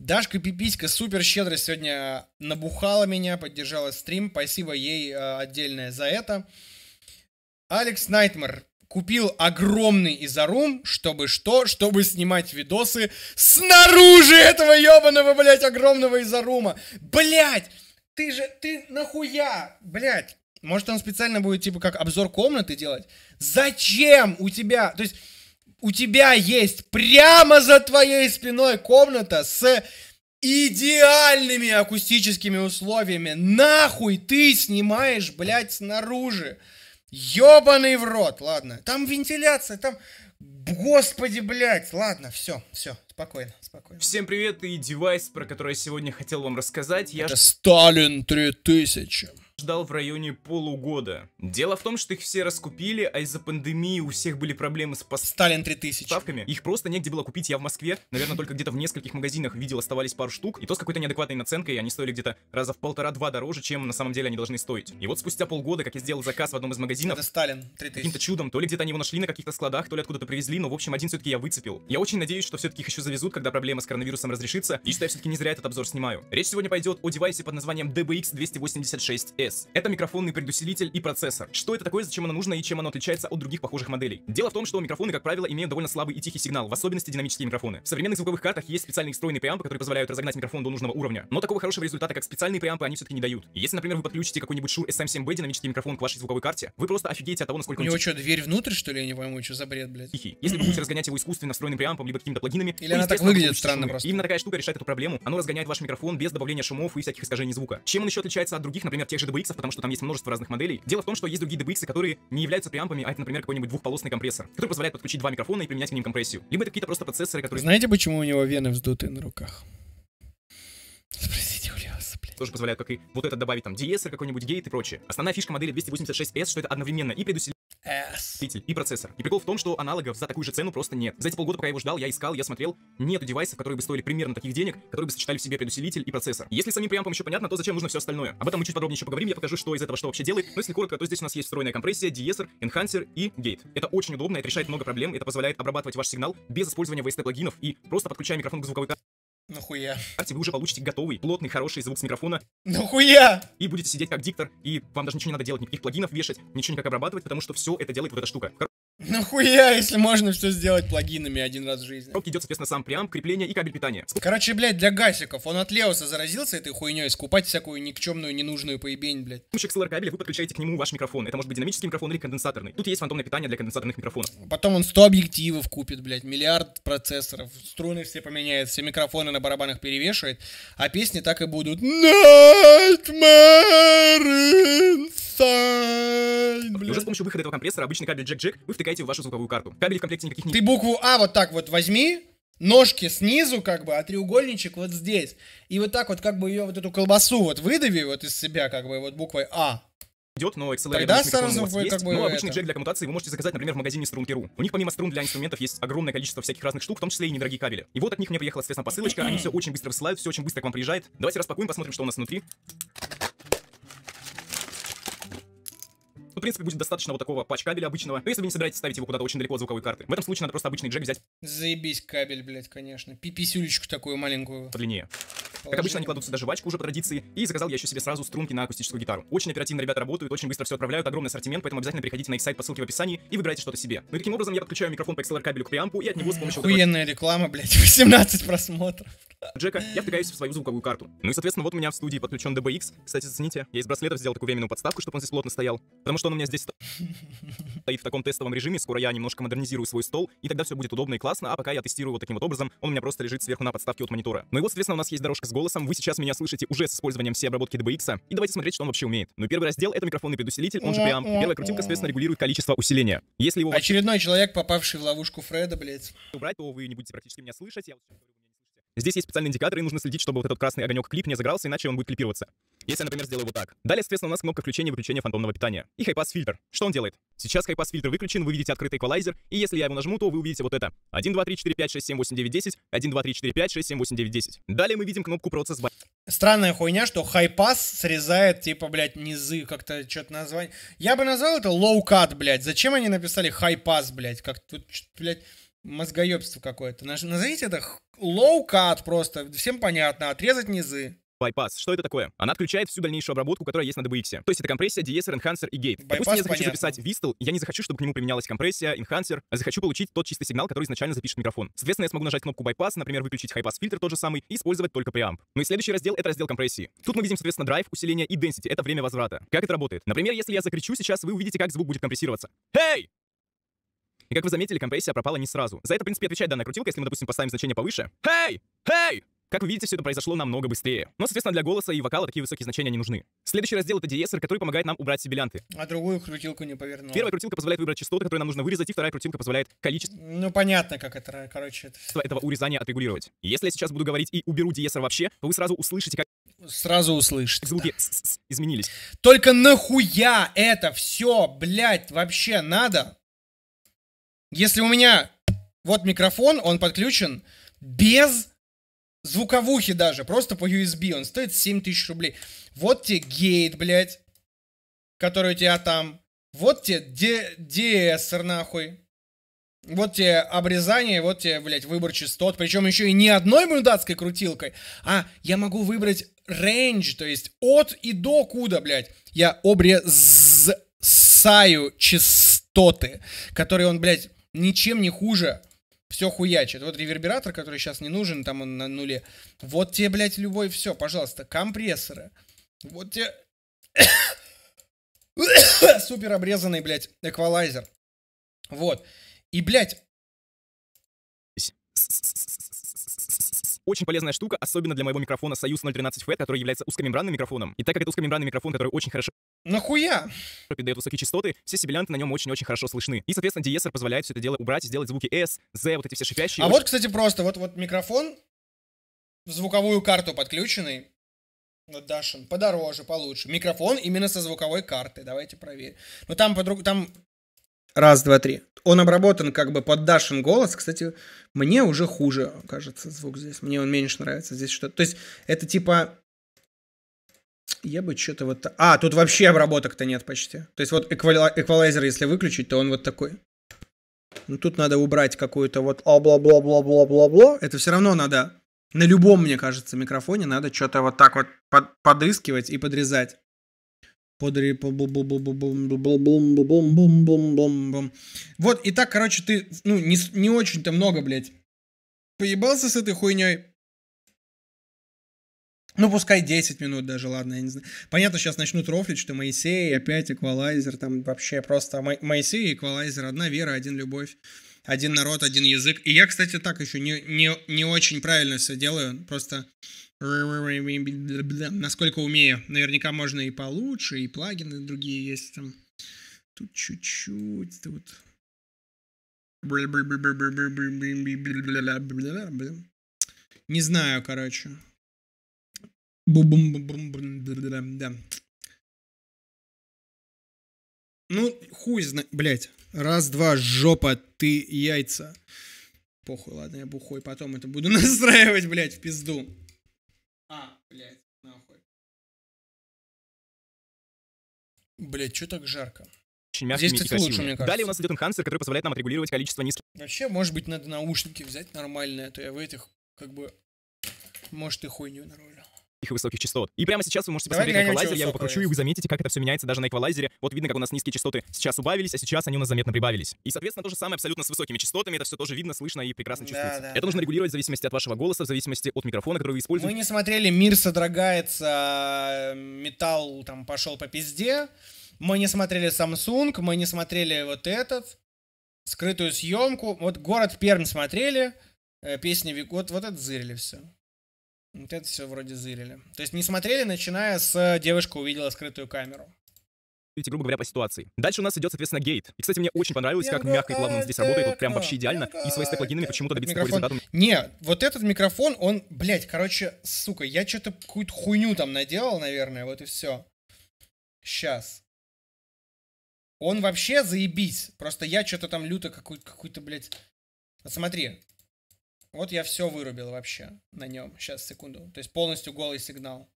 Дашка Пиписька супер щедро сегодня набухала меня, поддержала стрим. Спасибо ей э, отдельное за это. Алекс Найтмар купил огромный изорум, чтобы что? Чтобы снимать видосы снаружи этого ебаного, блядь, огромного изорума. Блядь, ты же, ты нахуя, блядь. Может, он специально будет, типа, как обзор комнаты делать? Зачем у тебя? То есть, у тебя есть прямо за твоей спиной комната с идеальными акустическими условиями. Нахуй ты снимаешь, блядь, снаружи. Ёбаный в рот, ладно. Там вентиляция, там... Господи, блядь, ладно, все, все, спокойно, спокойно. Всем привет и девайс, про который я сегодня хотел вам рассказать. Я... Это Сталин 3000 ждал в районе полугода. Дело в том, что их все раскупили, а из-за пандемии у всех были проблемы с пос... Сталин 3000. ставками. Их просто негде было купить. Я в Москве, наверное, только где-то в нескольких магазинах видел, оставались пару штук. И то с какой-то неадекватной наценкой. Они стоили где-то раза в полтора-два дороже, чем на самом деле они должны стоить. И вот спустя полгода, как я сделал заказ в одном из магазинов... Это Сталин 3000. Каким-то чудом. То ли где-то они его нашли на каких-то складах, то ли откуда-то привезли. Но, в общем, один все-таки я выцепил. Я очень надеюсь, что все-таки их еще завезут, когда проблема с коронавирусом разрешится. И что я все-таки не зря этот обзор снимаю. Речь сегодня пойдет о девайсе под названием DBX 286S. PS. Это микрофонный предусилитель и процессор. Что это такое, зачем оно нужно и чем оно отличается от других похожих моделей? Дело в том, что микрофоны, как правило, имеют довольно слабый и тихий сигнал, в особенности динамические микрофоны. В современных звуковых картах есть специальные встроенные преампы, которые позволяют разогнать микрофон до нужного уровня, но такого хорошего результата, как специальные преампы, они все-таки не дают. Если, например, вы подключите какой-нибудь Shure SM7B эм динамический микрофон к вашей звуковой карте, вы просто офигеете от того, насколько... У него что, дверь внутрь, что ли, я не пойму, что за бред, блядь? Тихий. Если вы будете разгонять его искусственно встроенным преампом, либо какими-то плагинами... Или она так выглядит странно шумы. просто. Именно такая штука решает эту проблему. Оно разгоняет ваш микрофон без добавления шумов и всяких искажений звука. Чем он еще отличается от других, например, тех же DB DBX, потому что там есть множество разных моделей. Дело в том, что есть другие DBX, которые не являются преампами, а это, например, какой-нибудь двухполосный компрессор, который позволяет подключить два микрофона и применять к ним компрессию. Либо это какие-то просто процессоры, которые... Знаете, почему у него вены вздуты на руках? Спросите у Леоса, блядь. Тоже позволяют, как и вот это добавить там DSR какой-нибудь гейт и прочее. Основная фишка модели 286S, что это одновременно и предусиление накопитель и процессор. И прикол в том, что аналогов за такую же цену просто нет. За эти полгода, пока я его ждал, я искал, я смотрел, нету девайсов, которые бы стоили примерно таких денег, которые бы сочетали в себе предусилитель и процессор. Если самим преампом еще понятно, то зачем нужно все остальное? Об этом мы чуть подробнее еще поговорим, я покажу, что из этого что вообще делает. Но если коротко, то здесь у нас есть встроенная компрессия, диэсер, энхансер и гейт. Это очень удобно, это решает много проблем, это позволяет обрабатывать ваш сигнал без использования VST-плагинов и просто подключая микрофон к звуковой карте. Нахуя? Карте вы уже получите готовый, плотный, хороший звук с микрофона. Нахуя? И будете сидеть как диктор, и вам даже ничего не надо делать, никаких плагинов вешать, ничего никак обрабатывать, потому что все это делает вот эта штука. Нахуя, если можно все сделать плагинами один раз в жизни. Пробки идет, соответственно, сам прям, крепление и кабель питания. Короче, блядь, для гасиков. Он от Леоса заразился этой хуйней, скупать всякую никчемную, ненужную поебень, блядь. С помощью XLR кабеля вы подключаете к нему ваш микрофон. Это может быть динамический микрофон или конденсаторный. Тут есть фантомное питание для конденсаторных микрофонов. Потом он 100 объективов купит, блядь, миллиард процессоров, струны все поменяет, все микрофоны на барабанах перевешивает, а песни так и будут. Nightmare Рамштайн! Блин. Уже с помощью выхода этого компрессора, обычный кабель джек-джек, вы втыкаете в вашу звуковую карту. Кабель в комплекте никаких нет. Ты букву А вот так вот возьми, ножки снизу, как бы, а треугольничек вот здесь. И вот так вот, как бы ее вот эту колбасу вот выдави вот из себя, как бы, вот буквой А идет, но XLR Тогда сразу вы есть, как бы но обычный это... джек для коммутации вы можете заказать, например, в магазине струн.ру. У них помимо струн для инструментов есть огромное количество всяких разных штук, в том числе и недорогие кабели. И вот от них мне приехала, соответственно, посылочка, они все очень быстро высылают, все очень быстро к вам приезжает. Давайте распакуем, посмотрим, что у нас внутри. Тут, в принципе, будет достаточно вот такого патч-кабеля обычного. Но если вы не собираетесь ставить его куда-то очень далеко от звуковой карты. В этом случае надо просто обычный джек взять. Заебись кабель, блядь, конечно. Пиписюлечку такую маленькую. Подлиннее. Положение. Как обычно, они кладутся даже в очку уже по традиции. И заказал я еще себе сразу струнки на акустическую гитару. Очень оперативно ребята работают, очень быстро все отправляют, огромный ассортимент, поэтому обязательно переходите на их сайт по ссылке в описании и выбирайте что-то себе. Ну и таким образом я подключаю микрофон по XLR кабелю к преампу и от него с помощью... Охуенная реклама, блядь, 18 просмотров. Джека, я втыкаюсь в свою звуковую карту. Ну и, соответственно, вот у меня в студии подключен DBX. Кстати, зацените, я из браслетов сделал такую временную подставку, чтобы он здесь плотно стоял. Потому что он у меня здесь стоит в таком тестовом режиме. Скоро я немножко модернизирую свой стол, и тогда все будет удобно и классно. А пока я тестирую вот таким вот образом, он у меня просто лежит сверху на подставке от монитора. Ну и вот, соответственно, у нас есть дорожка с голосом. Вы сейчас меня слышите уже с использованием всей обработки DBX. И давайте смотреть, что он вообще умеет. Ну, первый раздел — это микрофонный предусилитель, он же э, прям. Э, первая крутинка, э. соответственно, регулирует количество усиления. Если его... Очередной человек, попавший в ловушку Фреда, блять. Убрать, то вы не будете практически меня слышать. Я... Здесь есть специальные индикаторы, и нужно следить, чтобы вот этот красный огонек клип не загорался, иначе он будет клипироваться. Если я, например, сделаю вот так. Далее, соответственно, у нас кнопка включения и выключения фантомного питания. И хайпас фильтр. Что он делает? Сейчас хайпас фильтр выключен, вы видите открытый эквалайзер, и если я его нажму, то вы увидите вот это. 1, 2, 3, 4, 5, 6, 7, 8, 9, 10. 1, 2, 3, 4, 5, 6, 7, 8, 9, 10. Далее мы видим кнопку процесс Странная хуйня, что хайпас срезает, типа, блядь, низы, как-то что-то назвать. Я бы назвал это лоу-кат, блядь. Зачем они написали хайпас, блядь? Как тут, блядь, мозгоебство какое-то. Назовите это low cut просто, всем понятно, отрезать низы. Байпас. Что это такое? Она отключает всю дальнейшую обработку, которая есть на DBX. То есть это компрессия, диэсер, энхансер и гейт. Bypass, Допустим, я захочу понятно. записать вистл, я не захочу, чтобы к нему применялась компрессия, энхансер, а захочу получить тот чистый сигнал, который изначально запишет микрофон. Соответственно, я смогу нажать кнопку байпас, например, выключить хайпас фильтр тот же самый и использовать только преамп. Ну и следующий раздел — это раздел компрессии. Тут мы видим, соответственно, драйв, усиление и density — это время возврата. Как это работает? Например, если я закричу сейчас, вы увидите, как звук будет компрессироваться. Эй! Hey! И как вы заметили, компрессия пропала не сразу. За это, в принципе, отвечает данная крутилка, если мы, допустим, поставим значение повыше. Хей! Хей! Как вы видите, все это произошло намного быстрее. Но, соответственно, для голоса и вокала такие высокие значения не нужны. Следующий раздел — это диесер, который помогает нам убрать сибилянты. А другую крутилку не повернул. Первая крутилка позволяет выбрать частоты, которые нам нужно вырезать, и вторая крутилка позволяет количество... Ну, понятно, как это, короче... Это... ...этого урезания отрегулировать. Если я сейчас буду говорить и уберу диесер вообще, то вы сразу услышите, как... Сразу услышите. Звуки да. изменились. Только нахуя это все, блядь, вообще надо? Если у меня вот микрофон, он подключен без звуковухи даже, просто по USB, он стоит тысяч рублей. Вот тебе гейт, блядь, который у тебя там. Вот тебе DSR, нахуй. Вот тебе обрезание, вот тебе, блядь, выбор частот. Причем еще и не одной мудацкой крутилкой, а я могу выбрать range, то есть от и до куда, блядь. Я обрезаю частоты, которые он, блядь, ничем не хуже все хуячит. Вот ревербератор, который сейчас не нужен, там он на нуле. Вот тебе, блядь, любой, все, пожалуйста, компрессоры. Вот тебе... Супер обрезанный, блядь, эквалайзер. Вот. И, блядь, Очень полезная штука, особенно для моего микрофона Союз 013 FET, который является узкомембранным микрофоном. И так как это узкомембранный микрофон, который очень хорошо... Нахуя? Передает высокие частоты, все сибилянты на нем очень-очень хорошо слышны. И, соответственно, диесер позволяет все это дело убрать и сделать звуки S, Z, вот эти все шипящие. А вот, кстати, просто, вот, вот микрофон, в звуковую карту подключенный, вот Дашин, подороже, получше. Микрофон именно со звуковой карты. Давайте проверим. Но ну, там, подруг... там Раз, два, три. Он обработан как бы под Дашин голос. Кстати, мне уже хуже, кажется, звук здесь. Мне он меньше нравится. Здесь что-то... То есть это типа... Я бы что-то вот... А, тут вообще обработок-то нет почти. То есть вот эквали... эквалайзер, если выключить, то он вот такой. Ну тут надо убрать какую-то вот... Бла-бла-бла-бла-бла-бла-бла. Это все равно надо... На любом, мне кажется, микрофоне надо что-то вот так вот под... подыскивать и подрезать. Подри... Вот, и так, короче, ты, ну, не, не очень-то много, блядь, поебался с этой хуйней. Ну, пускай 10 минут даже, ладно, я не знаю. Понятно, сейчас начнут рофлить, что Моисей, опять эквалайзер, там вообще просто Мо- Моисей и эквалайзер, одна вера, один любовь, один народ, один язык. И я, кстати, так еще не, не, не очень правильно все делаю, просто насколько умею. Наверняка можно и получше, и плагины другие есть там. Тут чуть-чуть, тут... Не знаю, короче. Да. Ну, хуй знает, блядь. Раз, два, жопа, ты яйца. Похуй, ладно, я бухой потом это буду настраивать, блядь, в пизду. А, блядь, нахуй. Блять, что так жарко? Очень мягкими Здесь, кстати, лучше, мне кажется. Далее у нас идет инхансер, который позволяет нам отрегулировать количество низких. Вообще, может быть, надо наушники взять нормальные, а то я в этих, как бы, может, и хуйню нарулил их высоких частот. И прямо сейчас вы можете Давай посмотреть на эквалайзер, я его покручу, есть. и вы заметите, как это все меняется даже на эквалайзере. Вот видно, как у нас низкие частоты сейчас убавились, а сейчас они у нас заметно прибавились. И, соответственно, то же самое абсолютно с высокими частотами, это все тоже видно, слышно и прекрасно да, чувствуется. Да, это да. нужно регулировать в зависимости от вашего голоса, в зависимости от микрофона, который вы используете. Мы не смотрели «Мир содрогается», «Металл там пошел по пизде», мы не смотрели Samsung, мы не смотрели вот этот, скрытую съемку. Вот город Пермь смотрели, э, песни Викот, вот это зырили все. Вот это все вроде зырили. То есть не смотрели, начиная с э, «Девушка увидела скрытую камеру». грубо говоря, по ситуации. Дальше у нас идет, соответственно, гейт. И, кстати, мне очень понравилось, как мягко и плавно здесь работает. Вот прям вообще идеально. И свои стек-плагинами почему-то добиться микрофон... такого результата. Не, вот этот микрофон, он, блядь, короче, сука, я что-то какую-то хуйню там наделал, наверное, вот и все. Сейчас. Он вообще заебись. Просто я что-то там люто какой то какую блядь... Вот смотри, вот я все вырубил вообще на нем. Сейчас, секунду. То есть полностью голый сигнал.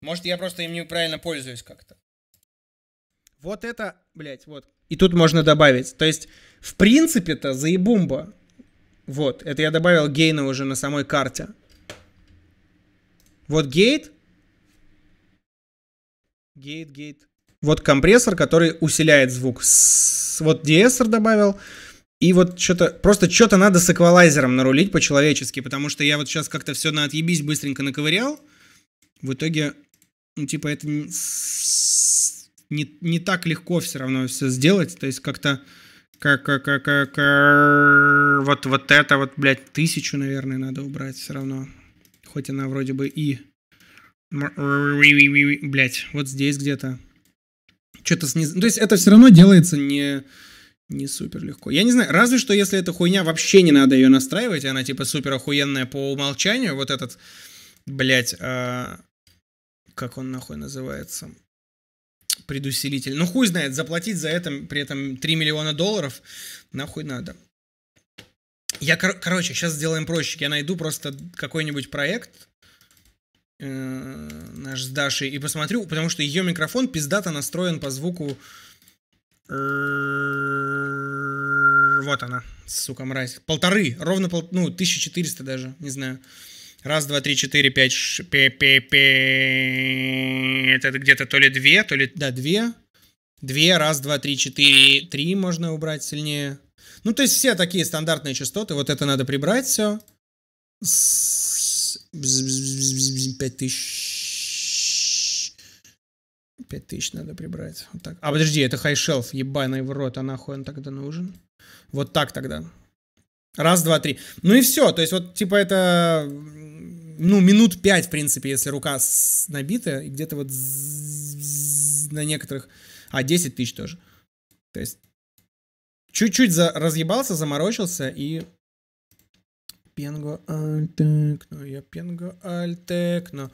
Может, я просто им неправильно пользуюсь как-то. Вот это, блядь, вот. И тут можно добавить. То есть, в принципе-то, заебумба. Вот, это я добавил гейна уже на самой карте. Вот гейт. Гейт, гейт. Вот компрессор, который усиляет звук. С -с -с вот диэссор добавил. И вот что-то, просто что-то надо с эквалайзером нарулить по-человечески, потому что я вот сейчас как-то все на отъебись быстренько наковырял. В итоге, ну, типа, это не, не, не так легко все равно все сделать. То есть как-то как, как, как, как, вот, вот это вот, блядь, тысячу, наверное, надо убрать все равно. Хоть она вроде бы и... Блядь, вот здесь где-то. Что-то снизу, То есть это все равно делается не не супер легко. Я не знаю, разве что если эта хуйня, вообще не надо ее настраивать, она типа супер охуенная по умолчанию. Вот этот, блять а... как он нахуй называется? Предусилитель. Ну хуй знает, заплатить за это при этом 3 миллиона долларов нахуй надо. Я, кор- короче, сейчас сделаем проще. Я найду просто какой-нибудь проект, э, наш с Дашей и посмотрю, потому что ее микрофон пиздато настроен по звуку Э, вот она, сука, мразь. Полторы, ровно пол... ну, 1400 даже, не знаю. Раз, два, три, четыре, пять, пе, пе, пе. Это где-то то ли две, то ли... Да, две. Две, раз, два, три, четыре, три можно убрать сильнее. Ну, то есть все такие стандартные частоты. Вот это надо прибрать все. Пять тысяч. Пять тысяч надо прибрать. Вот так. А подожди, это хайшелф, ебаный в рот, а нахуй он тогда нужен? Вот так тогда. Раз, два, три. Ну и все. То есть вот типа это, ну, минут пять, в принципе, если рука набита, и где-то вот на некоторых... А, 10 тысяч тоже. То есть чуть-чуть за... разъебался, заморочился и Пенго Альтекно, я Пенго Альтекно.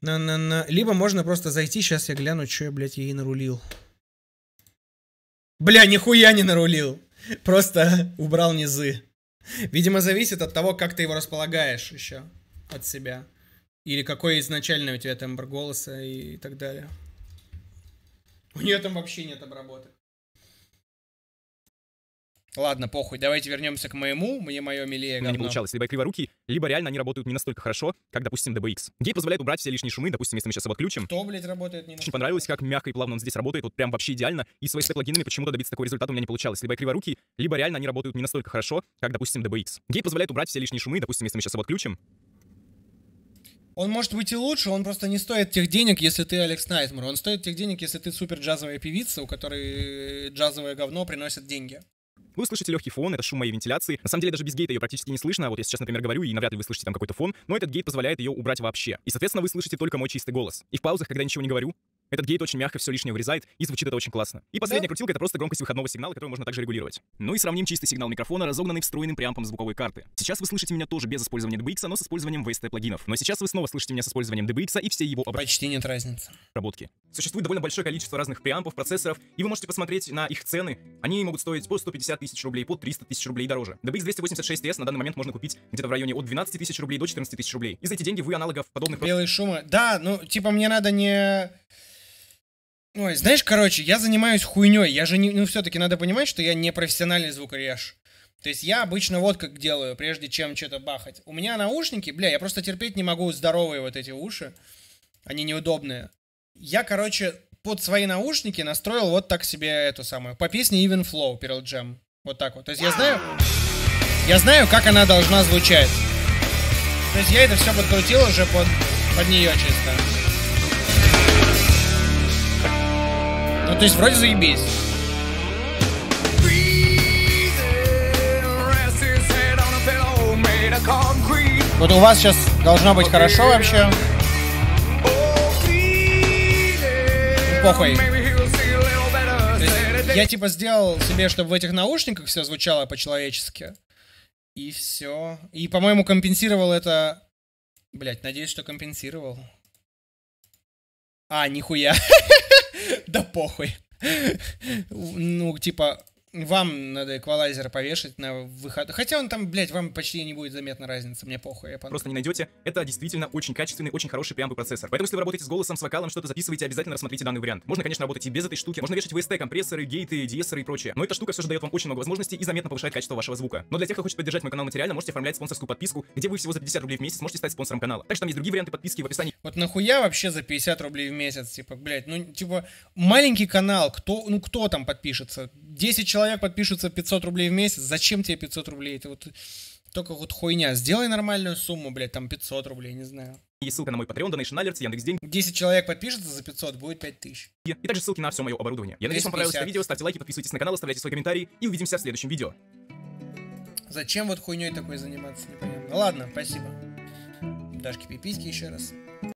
На-на-на. Либо можно просто зайти, сейчас я гляну, что я, блядь, ей нарулил. Бля, нихуя не нарулил. Просто убрал низы. Видимо, зависит от того, как ты его располагаешь еще от себя. Или какой изначально у тебя тембр голоса и так далее. У нее там вообще нет обработок. Ладно, похуй, давайте вернемся к моему, мне мое милее У меня не получалось, либо я криворукий, либо реально они работают не настолько хорошо, как, допустим, DBX. Гей позволяет убрать все лишние шумы, допустим, если мы сейчас его отключим. Кто, блядь, работает не Очень понравилось, как мягко и плавно он здесь работает, вот прям вообще идеально, и с VST плагинами почему-то добиться такого результата у меня не получалось, либо я криворукий, либо реально они работают не настолько хорошо, как, допустим, DBX. Гей позволяет убрать все лишние шумы, допустим, если мы сейчас его отключим. Он может быть и лучше, он просто не стоит тех денег, если ты Алекс Найтмур, Он стоит тех денег, если ты супер джазовая певица, у которой э, джазовое говно приносит деньги. Вы услышите легкий фон, это шум моей вентиляции. На самом деле даже без гейта ее практически не слышно. Вот я сейчас, например, говорю, и навряд ли вы слышите там какой-то фон, но этот гейт позволяет ее убрать вообще. И, соответственно, вы слышите только мой чистый голос. И в паузах, когда ничего не говорю, этот гейт очень мягко все лишнее вырезает, и звучит это очень классно. И последняя да? крутилка — это просто громкость выходного сигнала, который можно также регулировать. Ну и сравним чистый сигнал микрофона, разогнанный встроенным преампом звуковой карты. Сейчас вы слышите меня тоже без использования DBX, но с использованием VST-плагинов. Но сейчас вы снова слышите меня с использованием DBX и все его обработки. Почти нет разницы. Работки. Существует довольно большое количество разных преампов, процессоров, и вы можете посмотреть на их цены. Они могут стоить по 150 тысяч рублей, по 300 тысяч рублей дороже. DBX 286S на данный момент можно купить где-то в районе от 12 тысяч рублей до 14 тысяч рублей. И за эти деньги вы аналогов подобных... Белые шумы. Да, ну типа мне надо не... Ой, знаешь, короче, я занимаюсь хуйней. Я же не, ну все-таки надо понимать, что я не профессиональный звукореж. То есть я обычно вот как делаю, прежде чем что-то бахать. У меня наушники, бля, я просто терпеть не могу здоровые вот эти уши. Они неудобные. Я, короче, под свои наушники настроил вот так себе эту самую. По песне Even Flow Pearl Jam. Вот так вот. То есть я знаю... Я знаю, как она должна звучать. То есть я это все подкрутил уже под, под нее чисто. Ну, то есть вроде заебись. Вот у вас сейчас должно быть хорошо вообще. Похуй. Я типа сделал себе, чтобы в этих наушниках все звучало по-человечески. И все. И, по-моему, компенсировал это... Блять, надеюсь, что компенсировал. А, нихуя. Да похуй. Ну, типа, вам надо эквалайзер повешать на выход. Хотя он там, блядь, вам почти не будет заметна разница, мне похуй. Я Просто не найдете. Это действительно очень качественный, очень хороший преамбы процессор. Поэтому, если вы работаете с голосом, с вокалом, что-то записываете, обязательно рассмотрите данный вариант. Можно, конечно, работать и без этой штуки. Можно вешать VST, компрессоры, гейты, диессоры и прочее. Но эта штука все же дает вам очень много возможностей и заметно повышает качество вашего звука. Но для тех, кто хочет поддержать мой канал материально, можете оформлять спонсорскую подписку, где вы всего за 50 рублей в месяц можете стать спонсором канала. Так что там есть другие варианты подписки в описании. Вот нахуя вообще за 50 рублей в месяц, типа, блядь, ну, типа, маленький канал, кто, ну, кто там подпишется? 10 человек подпишутся 500 рублей в месяц, зачем тебе 500 рублей? Это вот только вот хуйня. Сделай нормальную сумму, блядь, там 500 рублей, не знаю. Есть ссылка на мой Patreon, Donation Alert, Яндекс.День. 10 человек подпишется за 500, будет 5000. И также ссылки на все мое оборудование. Я надеюсь, вам понравилось это видео. Ставьте лайки, подписывайтесь на канал, оставляйте свои комментарии. И увидимся в следующем видео. Зачем вот хуйней такой заниматься, непонятно. Ну, ладно, спасибо. Дашки пиписьки еще раз.